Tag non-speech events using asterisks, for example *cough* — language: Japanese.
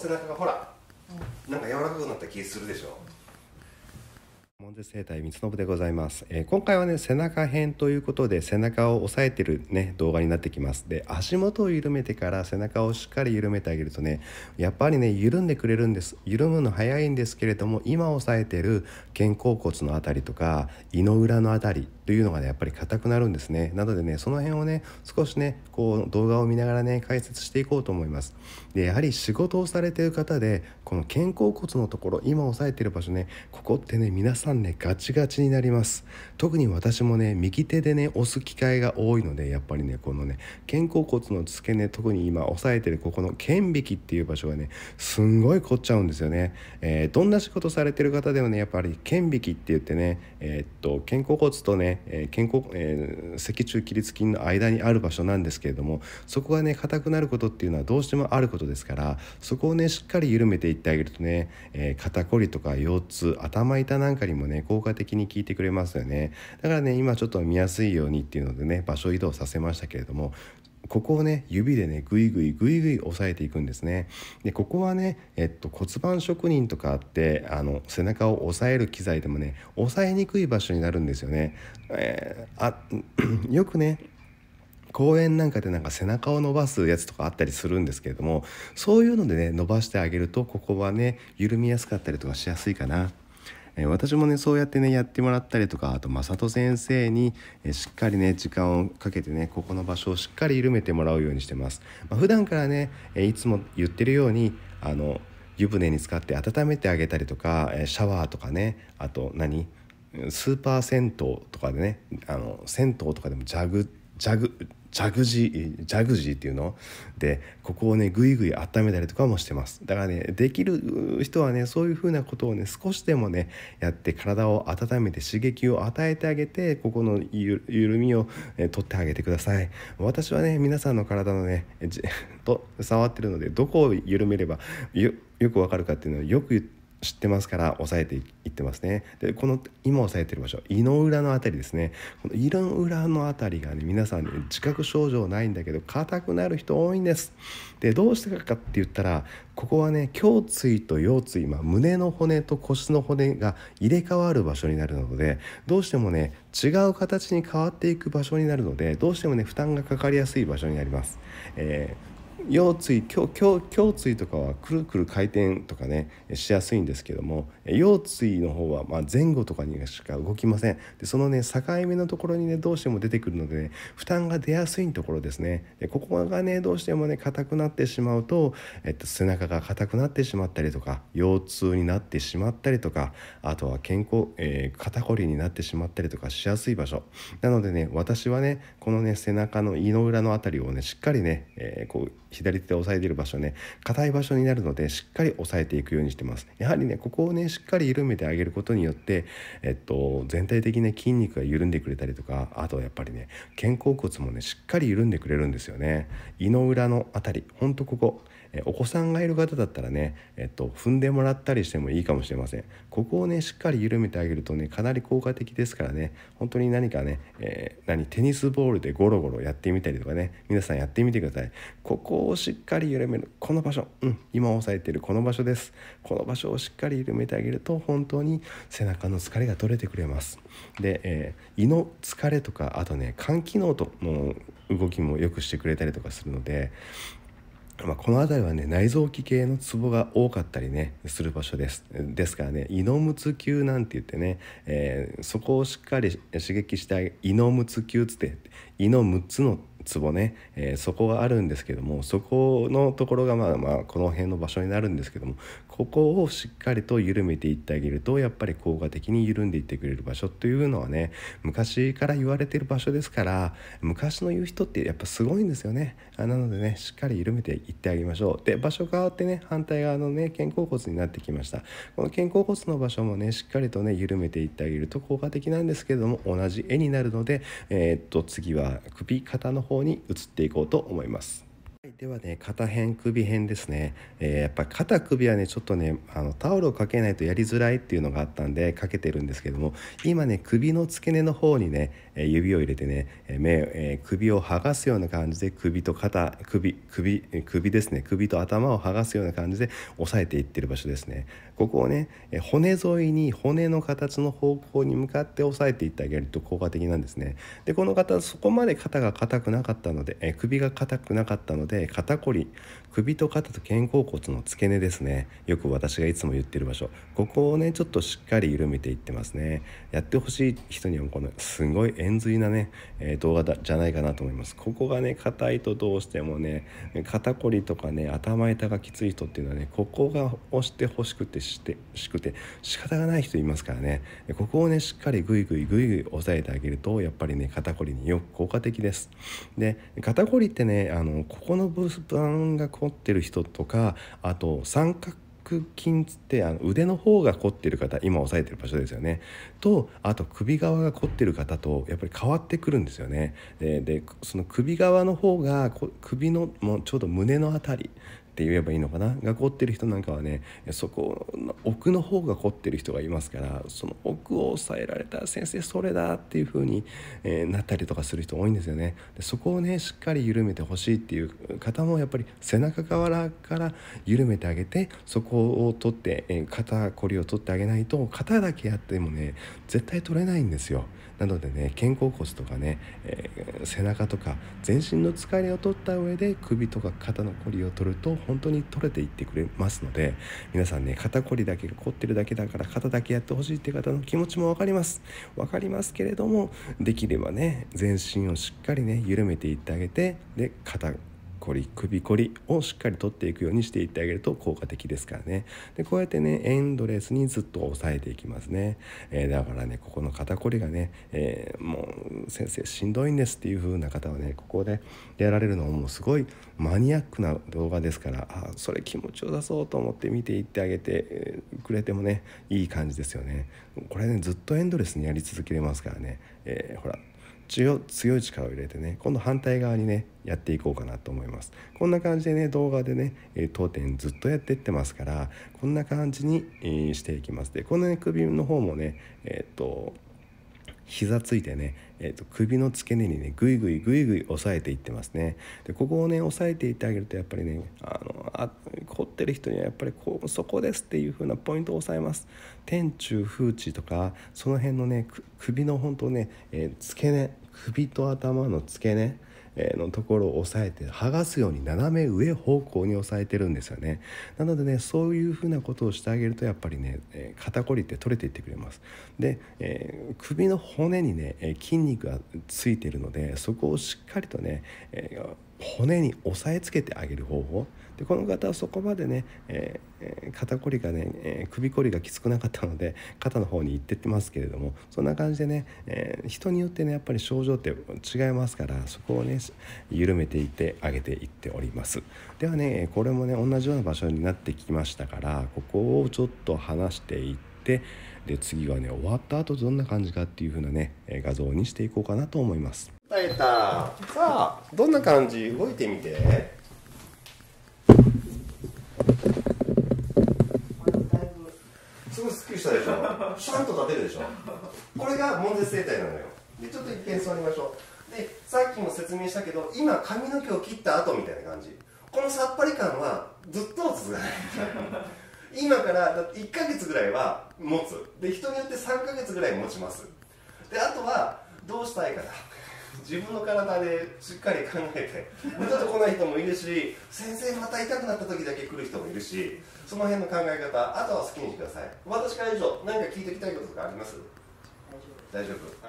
背中がほら、うん、なんか柔らかくなった気するでしょ、本絶生態三ぶでございます、えー、今回はね背中編ということで背中を押さえてるね動画になってきますで足元を緩めてから背中をしっかり緩めてあげるとねやっぱりね緩んでくれるんです緩むの早いんですけれども今押さえてる肩甲骨の辺りとか胃の裏の辺りというのがねやっぱり硬くなるんですねなのでねその辺をね少しねこう動画を見ながらね解説していこうと思いますでやはり仕事をされてる方でこの肩甲骨のところ今押さえてる場所ねここってね皆さんねガチガチになります特に私もね右手でね押す機会が多いのでやっぱりねこのね肩甲骨の付け根特に今押さえてるここの剣引きっていう場所がねすんごい凝っちゃうんですよね、えー、どんな仕事されてる方でもねやっぱり剣引きって言ってねえー、っと肩甲骨とね、えー、肩甲、え脊柱起立筋の間にある場所なんですけれどもそこがね硬くなることっていうのはどうしてもあることですからそこをねしっかり緩めていってあげるとね、え肩こりとか腰痛頭痛なんかにもねね効果的に聞いてくれますよねだからね今ちょっと見やすいようにっていうのでね場所移動させましたけれどもここをね指でねグイグイグイグイ押さえていくんですねでここはね、えっと、骨盤職人とかあってあの背中を押さえる機材でもね押さえにくい場所になるんですよね、えー、あよくね公園なんかでなんか背中を伸ばすやつとかあったりするんですけれどもそういうのでね伸ばしてあげるとここはね緩みやすかったりとかしやすいかなえ私もねそうやってねやってもらったりとかあと正人先生に、えしっかりね時間をかけてねここの場所をしっかり緩めてもらうようにしてます、まあ、普段からね、えいつも言ってるようにあの湯船に浸かって温めてあげたりとか、えシャワーとかねあと何スーパー銭湯とかでねあの銭湯とかでもジャグジャグジャグジージャグジーっていうのでここをねぐいぐい温めたりとかもしてますだからねできる人はねそういうふうなことをね少しでもねやって体を温めて刺激を与えてあげてここの緩みを、え取ってあげてください私はね皆さんの体のね *laughs* と触ってるのでどこを緩めればよくわかるかっていうのはよく知ってますから抑えていってますねでこの今押さえてる場所胃の裏のあたりですねこの胃の裏のあたりがね皆さんね自覚症状ないんだけど硬くなる人多いんですでどうしてかって言ったらここはね胸椎と腰椎、まあ、胸の骨と腰の骨が入れ替わる場所になるのでどうしてもね違う形に変わっていく場所になるのでどうしてもね負担がかかりやすい場所になります、えー腰椎胸胸胸椎とかはくるくる回転とかねしやすいんですけども腰椎の方はま前後とかにしか動きませんでそのね境目のところにねどうしても出てくるので、ね、負担が出やすいところですねでここがねどうしてもね硬くなってしまうと、えっと、背中が硬くなってしまったりとか腰痛になってしまったりとかあとは健康、えー、肩こりになってしまったりとかしやすい場所なのでね私はねこのね背中の胃の裏の辺りをねしっかりね、えー、こう左手で押さえている場所ね硬い場所になるのでしっかり押さえていくようにしてますやはりねここをねしっかり緩めてあげることによって、えっと、全体的な筋肉が緩んでくれたりとかあとやっぱりね肩甲骨もねしっかり緩んでくれるんですよね胃の裏のあたりほんとここお子さんがいる方だったらね、えっと、踏んでもらったりしてもいいかもしれませんここをねしっかり緩めてあげるとねかなり効果的ですからね本当に何かね、えー、何テニスボールでゴロゴロやってみたりとかね皆さんやってみてくださいここをしっかり緩めるこの場所、うん、今押さえているこの場所ですこの場所をしっかり緩めてあげると本当に背中の疲れが取れてくれますで、えー、胃の疲れとかあとね肝機能との動きもよくしてくれたりとかするのでまあ、この辺りはね内臓器系のツボが多かったりねする場所ですですからね胃のむつ球なんて言ってね、えー、そこをしっかり刺激しい胃のむつ球つって胃の6つのツボね、えー、そこがあるんですけどもそこのところがまあまあこの辺の場所になるんですけどもここをしっかりと緩めていってあげるとやっぱり効果的に緩んでいってくれる場所というのはね昔から言われてる場所ですから昔の言う人ってやっぱすごいんですよねあなのでねしっかり緩めていってあげましょうで場所変わってね反対側のね肩甲骨になってきましたこの肩甲骨の場所もねしっかりとね緩めていってあげると効果的なんですけれども同じ絵になるのでえー、っと次は首肩の方に移っていこうと思いますはい、ではね肩辺首辺ですね、えー、やっぱ肩首はねちょっとねあのタオルをかけないとやりづらいっていうのがあったんでかけてるんですけども今ね首の付け根の方にね指を入れてね目、えー、首を剥がすような感じで首と肩首首首ですね首と頭を剥がすような感じで押さえていってる場所ですねここをね骨沿いに骨の形の方向に向かって押さえていってあげると効果的なんですねでこの方そこまで肩が硬くなかったので、え首が硬くなかったのでで肩こり首と肩と肩甲骨の付け根ですねよく私がいつも言ってる場所ここをねちょっとしっかり緩めていってますねやってほしい人にはこのすごい円髄なね、え動画だじゃないかなと思いますここがね硬いとどうしてもね肩こりとかね頭痛がきつい人っていうのはねここが押してほしくてしてしくて仕方がない人いますからねここをねしっかりグイグイグイグイ押さえてあげるとやっぱりね肩こりによく効果的ですで肩こりってねあのここのブランが凝ってる人とかあと三角筋ってあの腕の方が凝ってる方今押さえてる場所ですよねとあと首側が凝ってる方とやっぱり変わってくるんですよねでその首側の方が首のもうちょうど胸の辺りって言えばいいのかなが凝ってる人なんかはねそこの奥の方が凝ってる人がいますからその奥を抑えられた先生それだっていう風に、えなったりとかする人多いんですよねでそこをねしっかり緩めてほしいっていう方もやっぱり背中側から緩めてあげてそこを取って、え肩こりを取ってあげないと肩だけやってもね絶対取れないんですよなのでね肩甲骨とかね、えー、背中とか全身の疲れを取った上で首とか肩のこりを取ると本当に取れていってくれますので皆さんね肩こりだけが凝ってるだけだから肩だけやってほしいって方の気持ちも分かります分かりますけれどもできればね全身をしっかりね緩めていってあげてで肩こリ首こりをしっかりとっていくようにしていってあげると効果的ですからねでこうやってねエンドレスにずっと抑えていきますね、えー、だからねここの肩こりがね、えー、もう先生しんどいんですっていう風な方はねここでやられるのもすごいマニアックな動画ですからあそれ気持ちよさそうと思って見ていってあげてくれてもねいい感じですよねこれねずっとエンドレスにやり続けれますからね、えー、ほら強い力を入れてね今度反対側にねやっていこうかなと思いますこんな感じでね動画でね、え当店ずっとやってってますからこんな感じに、していきますでこの、ね、首の方もねえっ、と膝ついてね、えーと、と首の付け根にねグイグイグイグイ押さえていってますねでここをね押さえていってあげるとやっぱりねあのあ凝ってる人にはやっぱりこうそこですっていう風なポイントを押さえます天中風地とかその辺のね首の本当ね、えー、付け根首と頭の付け根のところを押さえて剥がすように斜め上方向に押さえてるんですよねなのでねそういうふうなことをしてあげるとやっぱりね肩こりって取れていってくれますで、えー、首の骨にね筋肉がついてるのでそこをしっかりとね、えー、骨に押さえつけてあげる方法でこの方はそこまでね、えー、肩こりがね、えー、首こりがきつくなかったので肩の方に行ってってますけれどもそんな感じでね、えー、人によってねやっぱり症状って違いますからそこをね緩めていってあげていっておりますではねこれもね同じような場所になってきましたからここをちょっと離していってで次はね終わった後どんな感じかっていう風なね画像にしていこうかなと思います。さあどんな感じ動いてみて。すっくりしたでしょシャンと立てるでしょこれが悶絶生態なのよでちょっと一見座りましょうでさっきも説明したけど今髪の毛を切った後みたいな感じこのさっぱり感はずっと続かない今からだって1ヶ月ぐらいは持つで人によって3ヶ月ぐらい持ちますであとはどうしたいかな *laughs* 自分の体でしっかり考えてもうちょっと来ない人もいるし先生また痛くなった時だけ来る人もいるしその辺の考え方あとは好きにしてください私から以上何か聞いておきたいこととかあります大丈夫